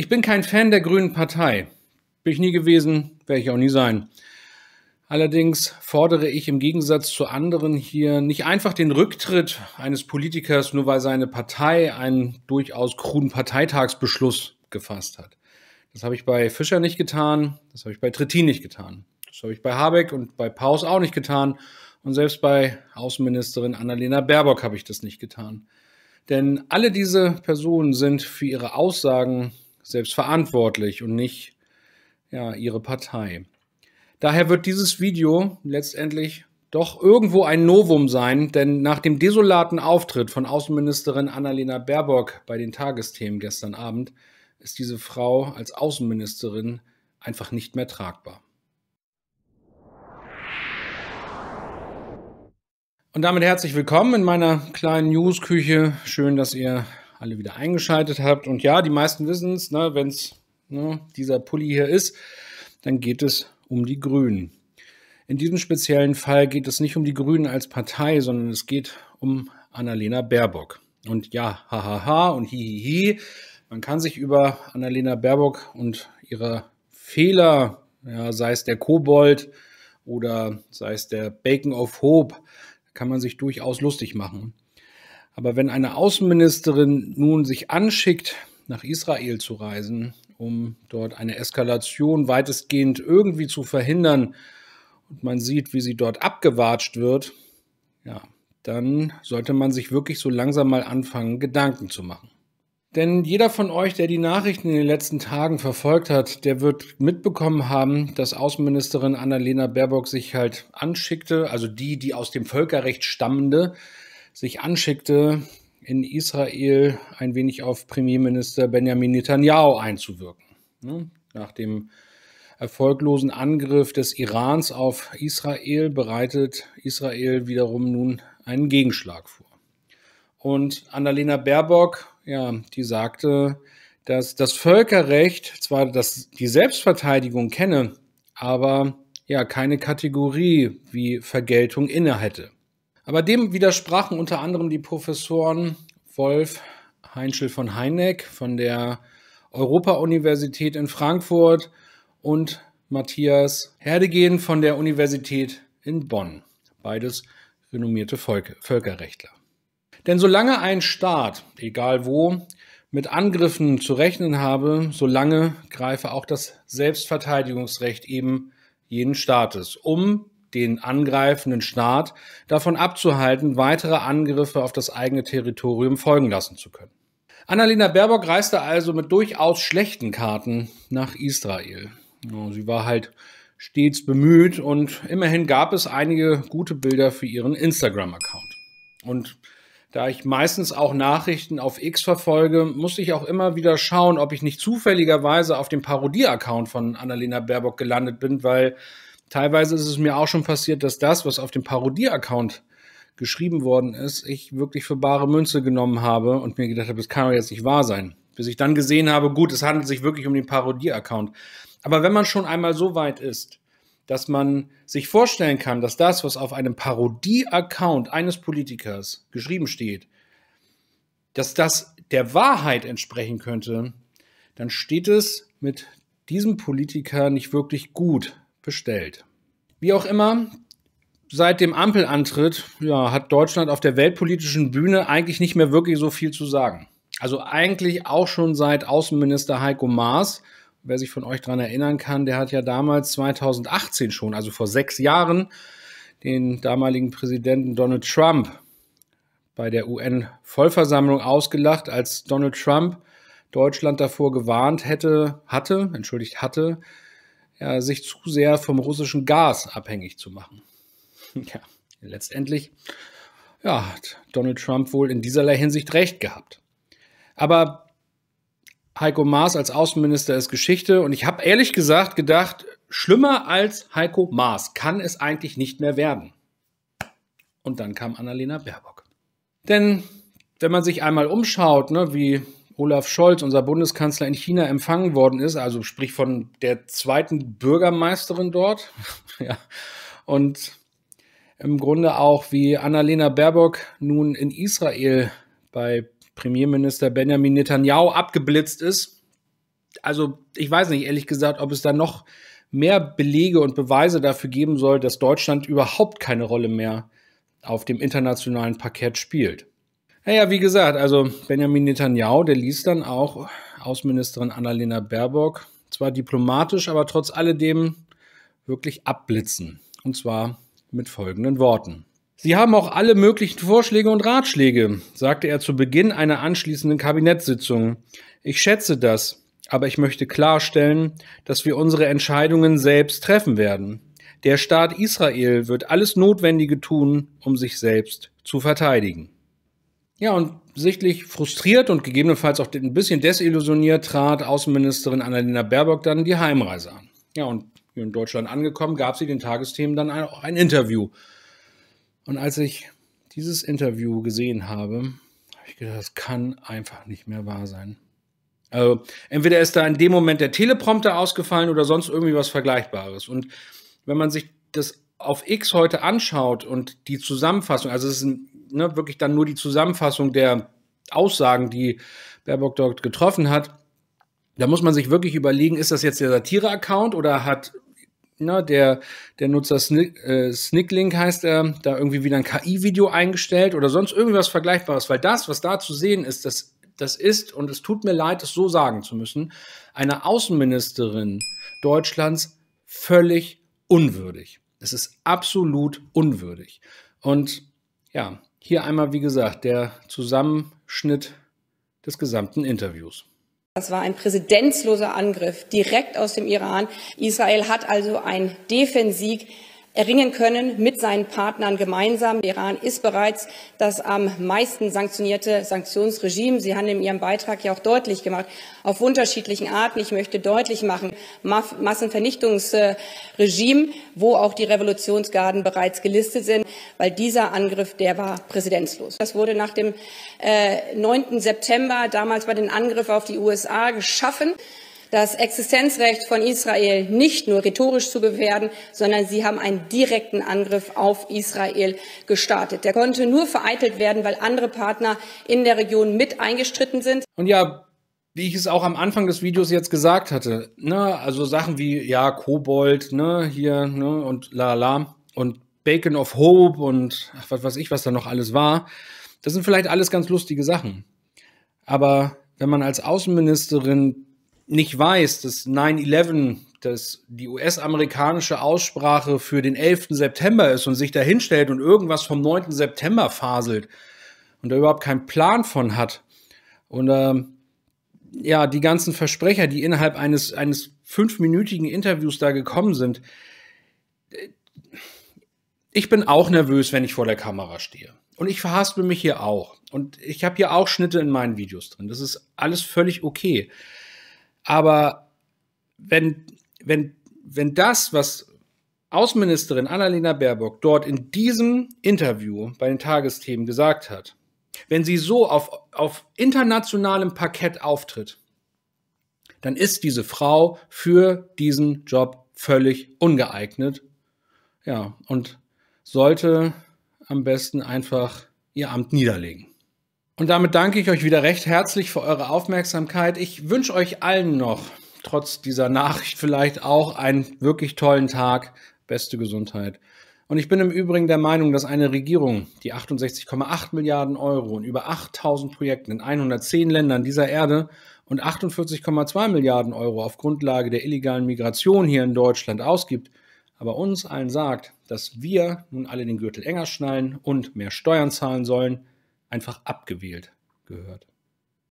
Ich bin kein Fan der Grünen Partei. Bin ich nie gewesen, werde ich auch nie sein. Allerdings fordere ich im Gegensatz zu anderen hier nicht einfach den Rücktritt eines Politikers, nur weil seine Partei einen durchaus kruden Parteitagsbeschluss gefasst hat. Das habe ich bei Fischer nicht getan, das habe ich bei Trittin nicht getan, das habe ich bei Habeck und bei Paus auch nicht getan und selbst bei Außenministerin Annalena Baerbock habe ich das nicht getan. Denn alle diese Personen sind für ihre Aussagen selbstverantwortlich und nicht ja, ihre Partei. Daher wird dieses Video letztendlich doch irgendwo ein Novum sein, denn nach dem desolaten Auftritt von Außenministerin Annalena Baerbock bei den Tagesthemen gestern Abend ist diese Frau als Außenministerin einfach nicht mehr tragbar. Und damit herzlich willkommen in meiner kleinen Newsküche. Schön, dass ihr alle wieder eingeschaltet habt. Und ja, die meisten wissen es, ne, wenn es ne, dieser Pulli hier ist, dann geht es um die Grünen. In diesem speziellen Fall geht es nicht um die Grünen als Partei, sondern es geht um Annalena Baerbock. Und ja, hahaha und hihihi, man kann sich über Annalena Baerbock und ihre Fehler, ja, sei es der Kobold oder sei es der Bacon of Hope, kann man sich durchaus lustig machen. Aber wenn eine Außenministerin nun sich anschickt, nach Israel zu reisen, um dort eine Eskalation weitestgehend irgendwie zu verhindern, und man sieht, wie sie dort abgewatscht wird, ja, dann sollte man sich wirklich so langsam mal anfangen, Gedanken zu machen. Denn jeder von euch, der die Nachrichten in den letzten Tagen verfolgt hat, der wird mitbekommen haben, dass Außenministerin Annalena Baerbock sich halt anschickte, also die, die aus dem Völkerrecht stammende, sich anschickte, in Israel ein wenig auf Premierminister Benjamin Netanyahu einzuwirken. Ne? Nach dem erfolglosen Angriff des Irans auf Israel bereitet Israel wiederum nun einen Gegenschlag vor. Und Annalena Baerbock, ja, die sagte, dass das Völkerrecht zwar das, die Selbstverteidigung kenne, aber ja keine Kategorie wie Vergeltung inne hätte. Aber dem widersprachen unter anderem die Professoren Wolf Heinschel von Heineck von der Europa-Universität in Frankfurt und Matthias Herdegen von der Universität in Bonn. Beides renommierte Völkerrechtler. Denn solange ein Staat, egal wo, mit Angriffen zu rechnen habe, solange greife auch das Selbstverteidigungsrecht eben jeden Staates, um den angreifenden Staat davon abzuhalten, weitere Angriffe auf das eigene Territorium folgen lassen zu können. Annalena Baerbock reiste also mit durchaus schlechten Karten nach Israel. Sie war halt stets bemüht und immerhin gab es einige gute Bilder für ihren Instagram-Account. Und da ich meistens auch Nachrichten auf X verfolge, muss ich auch immer wieder schauen, ob ich nicht zufälligerweise auf dem Parodie-Account von Annalena Baerbock gelandet bin, weil teilweise ist es mir auch schon passiert, dass das, was auf dem Parodie-Account geschrieben worden ist, ich wirklich für bare Münze genommen habe und mir gedacht habe, das kann doch jetzt nicht wahr sein. Bis ich dann gesehen habe, gut, es handelt sich wirklich um den Parodie-Account. Aber wenn man schon einmal so weit ist, dass man sich vorstellen kann, dass das, was auf einem Parodie-Account eines Politikers geschrieben steht, dass das der Wahrheit entsprechen könnte, dann steht es mit diesem Politiker nicht wirklich gut bestellt. Wie auch immer, seit dem Ampelantritt ja, hat Deutschland auf der weltpolitischen Bühne eigentlich nicht mehr wirklich so viel zu sagen. Also eigentlich auch schon seit Außenminister Heiko Maas. Wer sich von euch daran erinnern kann, der hat ja damals 2018 schon, also vor sechs Jahren, den damaligen Präsidenten Donald Trump bei der UN-Vollversammlung ausgelacht, als Donald Trump Deutschland davor gewarnt hätte, hatte, entschuldigt hatte, ja, sich zu sehr vom russischen Gas abhängig zu machen. Ja, letztendlich ja, hat Donald Trump wohl in dieserlei Hinsicht recht gehabt. Aber Heiko Maas als Außenminister ist Geschichte und ich habe ehrlich gesagt gedacht, schlimmer als Heiko Maas kann es eigentlich nicht mehr werden. Und dann kam Annalena Baerbock. Denn wenn man sich einmal umschaut, ne, wie Olaf Scholz, unser Bundeskanzler in China, empfangen worden ist, also sprich von der zweiten Bürgermeisterin dort. ja. Und im Grunde auch, wie Annalena Baerbock nun in Israel bei Premierminister Benjamin Netanyahu abgeblitzt ist. Also ich weiß nicht, ehrlich gesagt, ob es da noch mehr Belege und Beweise dafür geben soll, dass Deutschland überhaupt keine Rolle mehr auf dem internationalen Parkett spielt. Naja, wie gesagt, also Benjamin Netanyahu, der ließ dann auch Außenministerin Annalena Baerbock zwar diplomatisch, aber trotz alledem wirklich abblitzen. Und zwar mit folgenden Worten. Sie haben auch alle möglichen Vorschläge und Ratschläge, sagte er zu Beginn einer anschließenden Kabinettssitzung. Ich schätze das, aber ich möchte klarstellen, dass wir unsere Entscheidungen selbst treffen werden. Der Staat Israel wird alles Notwendige tun, um sich selbst zu verteidigen. Ja, und sichtlich frustriert und gegebenenfalls auch ein bisschen desillusioniert trat Außenministerin Annalena Baerbock dann die Heimreise an. Ja, und in Deutschland angekommen, gab sie den Tagesthemen dann auch ein Interview. Und als ich dieses Interview gesehen habe, habe ich gedacht, das kann einfach nicht mehr wahr sein. Also, entweder ist da in dem Moment der Teleprompter ausgefallen oder sonst irgendwie was Vergleichbares. Und wenn man sich das auf X heute anschaut und die Zusammenfassung, also es ist ne, wirklich dann nur die Zusammenfassung der Aussagen, die Baerbock dort getroffen hat, da muss man sich wirklich überlegen, ist das jetzt der Satire-Account oder hat na, ne, der, der Nutzer Snick, äh, Snicklink heißt er, da irgendwie wieder ein KI-Video eingestellt oder sonst irgendwas Vergleichbares, weil das, was da zu sehen ist, das, das ist, und es tut mir leid, es so sagen zu müssen, eine Außenministerin Deutschlands völlig unwürdig. Es ist absolut unwürdig. Und ja, hier einmal, wie gesagt, der Zusammenschnitt des gesamten Interviews. Das war ein präzedenzloser Angriff direkt aus dem Iran. Israel hat also einen Defensiv erringen können mit seinen Partnern gemeinsam. Der Iran ist bereits das am meisten sanktionierte Sanktionsregime. Sie haben in Ihrem Beitrag ja auch deutlich gemacht, auf unterschiedlichen Arten. Ich möchte deutlich machen, Massenvernichtungsregime, wo auch die Revolutionsgarden bereits gelistet sind, weil dieser Angriff, der war präzedenzlos. Das wurde nach dem 9. Äh, September damals bei dem Angriff auf die USA geschaffen das Existenzrecht von Israel nicht nur rhetorisch zu gefährden, sondern sie haben einen direkten Angriff auf Israel gestartet. Der konnte nur vereitelt werden, weil andere Partner in der Region mit eingestritten sind. Und ja, wie ich es auch am Anfang des Videos jetzt gesagt hatte, ne, also Sachen wie ja Kobold, ne, hier, ne, und la la und Bacon of Hope und was weiß ich, was da noch alles war. Das sind vielleicht alles ganz lustige Sachen. Aber wenn man als Außenministerin nicht weiß, dass 9-11 dass die US-amerikanische Aussprache für den 11. September ist und sich da hinstellt und irgendwas vom 9. September faselt und da überhaupt keinen Plan von hat. Und ähm, ja, die ganzen Versprecher, die innerhalb eines, eines fünfminütigen Interviews da gekommen sind. Äh, ich bin auch nervös, wenn ich vor der Kamera stehe. Und ich verhaspel mich hier auch. Und ich habe hier auch Schnitte in meinen Videos drin. Das ist alles völlig okay. Aber wenn, wenn, wenn das, was Außenministerin Annalena Baerbock dort in diesem Interview bei den Tagesthemen gesagt hat, wenn sie so auf, auf internationalem Parkett auftritt, dann ist diese Frau für diesen Job völlig ungeeignet. Ja, und sollte am besten einfach ihr Amt niederlegen. Und damit danke ich euch wieder recht herzlich für eure Aufmerksamkeit. Ich wünsche euch allen noch, trotz dieser Nachricht vielleicht auch, einen wirklich tollen Tag, beste Gesundheit. Und ich bin im Übrigen der Meinung, dass eine Regierung, die 68,8 Milliarden Euro in über 8000 Projekten in 110 Ländern dieser Erde und 48,2 Milliarden Euro auf Grundlage der illegalen Migration hier in Deutschland ausgibt, aber uns allen sagt, dass wir nun alle den Gürtel enger schnallen und mehr Steuern zahlen sollen, einfach abgewählt gehört.